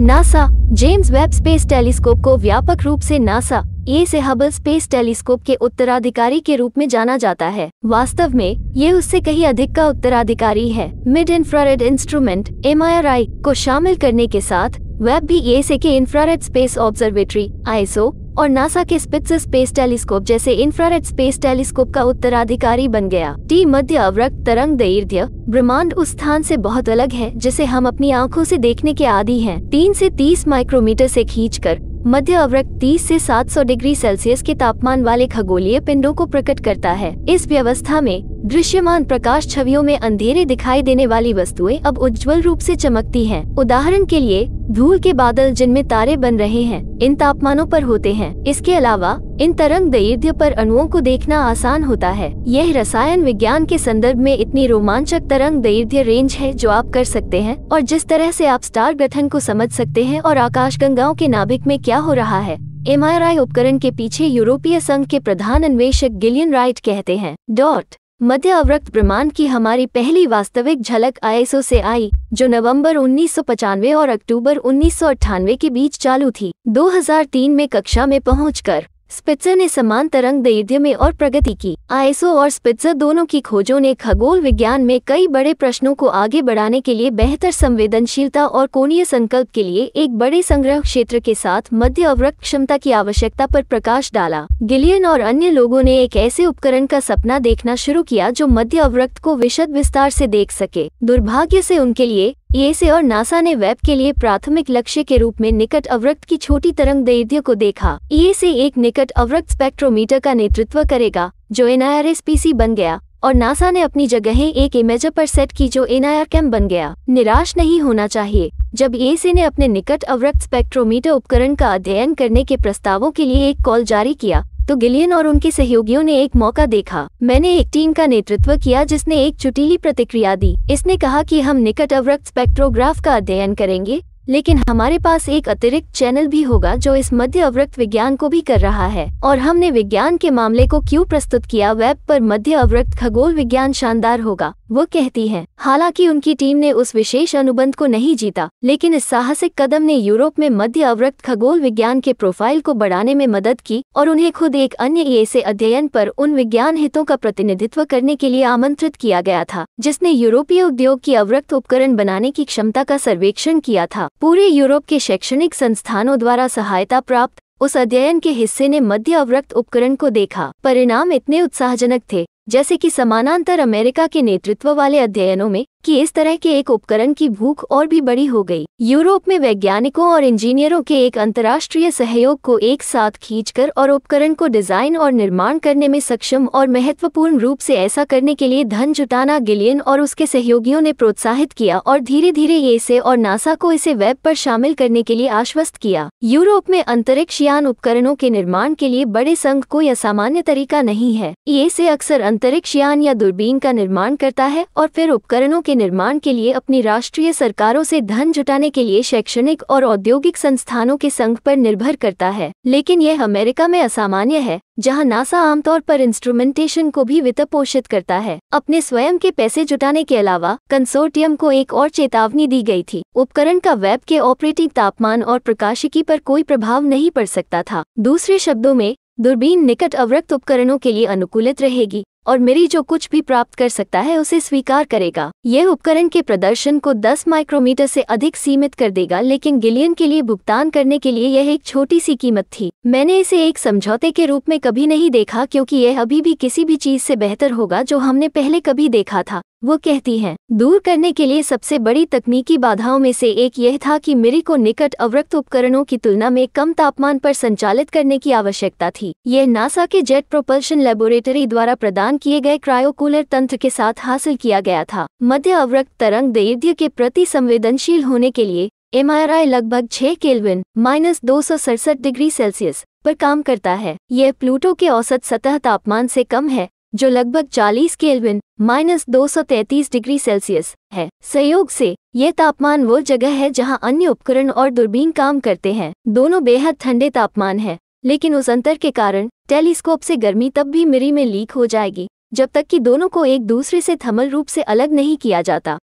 NASA James Webb Space Telescope को व्यापक रूप से नासा ए से हबल स्पेस टेलीस्कोप के उत्तराधिकारी के रूप में जाना जाता है वास्तव में ये उससे कहीं अधिक का उत्तराधिकारी है मिड इंफ्रारेड इंस्ट्रूमेंट एम को शामिल करने के साथ वेब भी ए से के इंफ्रारेड स्पेस ऑब्जर्वेटरी आईएसओ और नासा के स्पिट्स स्पेस टेलीस्कोप जैसे इंफ्रारेड स्पेस टेलीस्कोप का उत्तराधिकारी बन गया टी मध्य अवरक्त तरंग दैर्ध्य ब्रह्मांड उस स्थान से बहुत अलग है जिसे हम अपनी आंखों से देखने के आदि हैं। तीन से तीस माइक्रोमीटर से खींचकर मध्य अवरक्त 30 से 700 डिग्री सेल्सियस के तापमान वाले खगोलीय पिंडों को प्रकट करता है इस व्यवस्था में दृश्यमान प्रकाश छवियों में अंधेरे दिखाई देने वाली वस्तुएं अब उज्जवल रूप से चमकती हैं। उदाहरण के लिए धूल के बादल जिनमें तारे बन रहे हैं इन तापमानों पर होते हैं इसके अलावा इन तरंग दैर्घ्य पर अणुओं को देखना आसान होता है यह रसायन विज्ञान के संदर्भ में इतनी रोमांचक तरंग दैर्घ्य रेंज है जो आप कर सकते हैं और जिस तरह से आप स्टार गठन को समझ सकते हैं और गंगाओं के नाभिक में क्या हो रहा है एम उपकरण के पीछे यूरोपीय संघ के प्रधान अन्वेषक गिलियन राइट कहते हैं डॉट मध्य अवरक्त ब्रह्मांड की हमारी पहली वास्तविक झलक आईएसओ से आई जो नवंबर उन्नीस और अक्टूबर उन्नीस के बीच चालू थी 2003 में कक्षा में पहुंचकर स्पिट्जर ने समान तरंग दैर्घ्य में और प्रगति की आईएसओ और स्पिट्जर दोनों की खोजों ने खगोल विज्ञान में कई बड़े प्रश्नों को आगे बढ़ाने के लिए बेहतर संवेदनशीलता और कोणीय संकल्प के लिए एक बड़े संग्रह क्षेत्र के साथ मध्य अवरक्त क्षमता की आवश्यकता पर प्रकाश डाला गिलियन और अन्य लोगों ने एक ऐसे उपकरण का सपना देखना शुरू किया जो मध्य अवरक्त को विशद विस्तार से देख सके दुर्भाग्य से उनके लिए ईएसए और नासा ने वेब के लिए प्राथमिक लक्ष्य के रूप में निकट अवरक्त की छोटी तरंग दैर्ध्य को देखा ईएसए एक निकट अवरक्त स्पेक्ट्रोमीटर का नेतृत्व करेगा जो एनआईआरएसपीसी बन गया और नासा ने अपनी जगह एक इमेजर पर सेट की जो एनआईआर कैम बन गया निराश नहीं होना चाहिए जब ईएसए ने अपने निकट अवरक्त स्पेक्ट्रोमीटर उपकरण का अध्ययन करने के प्रस्तावों के लिए एक कॉल जारी किया तो गिलियन और उनके सहयोगियों ने एक मौका देखा मैंने एक टीम का नेतृत्व किया जिसने एक चुटीली प्रतिक्रिया दी इसने कहा कि हम निकट अवरक्त स्पेक्ट्रोग्राफ का अध्ययन करेंगे लेकिन हमारे पास एक अतिरिक्त चैनल भी होगा जो इस मध्य अवरक्त विज्ञान को भी कर रहा है और हमने विज्ञान के मामले को क्यों प्रस्तुत किया वेब पर मध्य अवरक्त खगोल विज्ञान शानदार होगा वो कहती हैं हालांकि उनकी टीम ने उस विशेष अनुबंध को नहीं जीता लेकिन इस साहसिक कदम ने यूरोप में मध्य अवरक्त खगोल विज्ञान के प्रोफाइल को बढ़ाने में मदद की और उन्हें खुद एक अन्य ऐसे अध्ययन पर उन विज्ञान हितों का प्रतिनिधित्व करने के लिए आमंत्रित किया गया था जिसने यूरोपीय उद्योग की अवरक्त उपकरण बनाने की क्षमता का सर्वेक्षण किया था पूरे यूरोप के शैक्षणिक संस्थानों द्वारा सहायता प्राप्त उस अध्ययन के हिस्से ने मध्य अवरक्त उपकरण को देखा परिणाम इतने उत्साहजनक थे जैसे कि समानांतर अमेरिका के नेतृत्व वाले अध्ययनों में कि इस तरह के एक उपकरण की भूख और भी बड़ी हो गई यूरोप में वैज्ञानिकों और इंजीनियरों के एक अंतर्राष्ट्रीय सहयोग को एक साथ खींचकर और उपकरण को डिजाइन और निर्माण करने में सक्षम और महत्वपूर्ण रूप से ऐसा करने के लिए धन जुटाना गिलियन और उसके सहयोगियों ने प्रोत्साहित किया और धीरे धीरे ये इसे और नासा को इसे वेब पर शामिल करने के लिए आश्वस्त किया यूरोप में अंतरिक्ष यान उपकरणों के निर्माण के लिए बड़े संघ कोई असामान्य तरीका नहीं है ये से अक्सर अंतरिक्ष यान या दूरबीन का निर्माण करता है और फिर उपकरणों के निर्माण के लिए अपनी राष्ट्रीय सरकारों से धन जुटाने के लिए शैक्षणिक और औद्योगिक संस्थानों के संघ पर निर्भर करता है लेकिन यह अमेरिका में असामान्य है जहां नासा आमतौर पर इंस्ट्रूमेंटेशन को भी वित्त पोषित करता है अपने स्वयं के पैसे जुटाने के अलावा कंसोर्टियम को एक और चेतावनी दी गई थी उपकरण का वेब के ऑपरेटिंग तापमान और प्रकाशिकी पर कोई प्रभाव नहीं पड़ सकता था दूसरे शब्दों में दूरबीन निकट अवरक्त उपकरणों के लिए अनुकूलित रहेगी और मेरी जो कुछ भी प्राप्त कर सकता है उसे स्वीकार करेगा यह उपकरण के प्रदर्शन को 10 माइक्रोमीटर से अधिक सीमित कर देगा लेकिन गिलियन के लिए भुगतान करने के लिए यह एक छोटी सी कीमत थी मैंने इसे एक समझौते के रूप में कभी नहीं देखा क्योंकि यह अभी भी किसी भी चीज से बेहतर होगा जो हमने पहले कभी देखा था वो कहती हैं दूर करने के लिए सबसे बड़ी तकनीकी बाधाओं में से एक यह था कि मिरी को निकट अवरक्त उपकरणों की तुलना में कम तापमान पर संचालित करने की आवश्यकता थी यह नासा के जेट प्रोपल्शन लेबोरेटरी द्वारा प्रदान किए गए क्रायोकूलर तंत्र के साथ हासिल किया गया था मध्य अवरक्त तरंग दैर्घ्य के प्रति संवेदनशील होने के लिए एम लगभग छह केल्विन माइनस दो डिग्री सेल्सियस पर काम करता है यह प्लूटो के औसत सतह तापमान से कम है जो लगभग 40 केल्विन माइनस दो डिग्री सेल्सियस है सहयोग से यह तापमान वो जगह है जहां अन्य उपकरण और दूरबीन काम करते हैं दोनों बेहद ठंडे तापमान है लेकिन उस अंतर के कारण टेलीस्कोप से गर्मी तब भी मिरी में लीक हो जाएगी जब तक कि दोनों को एक दूसरे से थमल रूप से अलग नहीं किया जाता